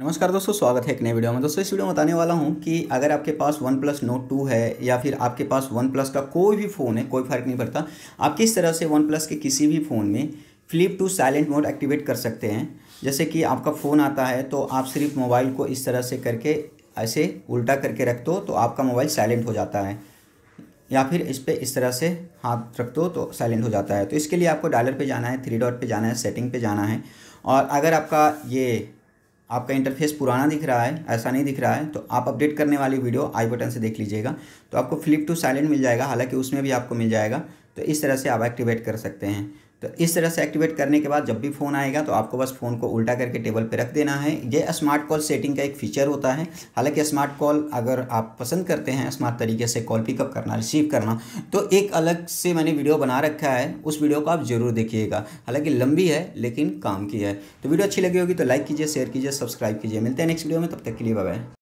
नमस्कार दोस्तों स्वागत है एक नए वीडियो में दोस्तों इस वीडियो में बताने वाला हूं कि अगर आपके पास वन प्लस नोट टू है या फिर आपके पास वन प्लस का कोई भी फ़ोन है कोई फ़र्क नहीं पड़ता आप किस तरह से वन प्लस के किसी भी फ़ोन में flip to silent mode activate कर सकते हैं जैसे कि आपका फ़ोन आता है तो आप सिर्फ मोबाइल को इस तरह से करके ऐसे उल्टा करके रख दो तो आपका मोबाइल साइलेंट हो जाता है या फिर इस पर इस तरह से हाथ रख दो तो साइलेंट हो जाता है तो इसके लिए आपको डायलर पर जाना है थ्री डॉट पर जाना है सेटिंग पर जाना है और अगर आपका ये आपका इंटरफेस पुराना दिख रहा है ऐसा नहीं दिख रहा है तो आप अपडेट करने वाली वीडियो आई बटन से देख लीजिएगा तो आपको फ्लिप टू साइलेंट मिल जाएगा हालांकि उसमें भी आपको मिल जाएगा तो इस तरह से आप एक्टिवेट कर सकते हैं तो इस तरह से एक्टिवेट करने के बाद जब भी फ़ोन आएगा तो आपको बस फ़ोन को उल्टा करके टेबल पर रख देना है ये स्मार्ट कॉल सेटिंग का एक फ़ीचर होता है हालांकि स्मार्ट कॉल अगर आप पसंद करते हैं स्मार्ट तरीके से कॉल पिकअप करना रिसीव करना तो एक अलग से मैंने वीडियो बना रखा है उस वीडियो को आप ज़रूर देखिएगा हालाँकि लंबी है लेकिन काम की है तो वीडियो अच्छी लगी होगी तो लाइक कीजिए शेयर कीजिए सब्सक्राइब कीजिए मिलते हैं नेक्स्ट वीडियो में तब तक के लिए बाय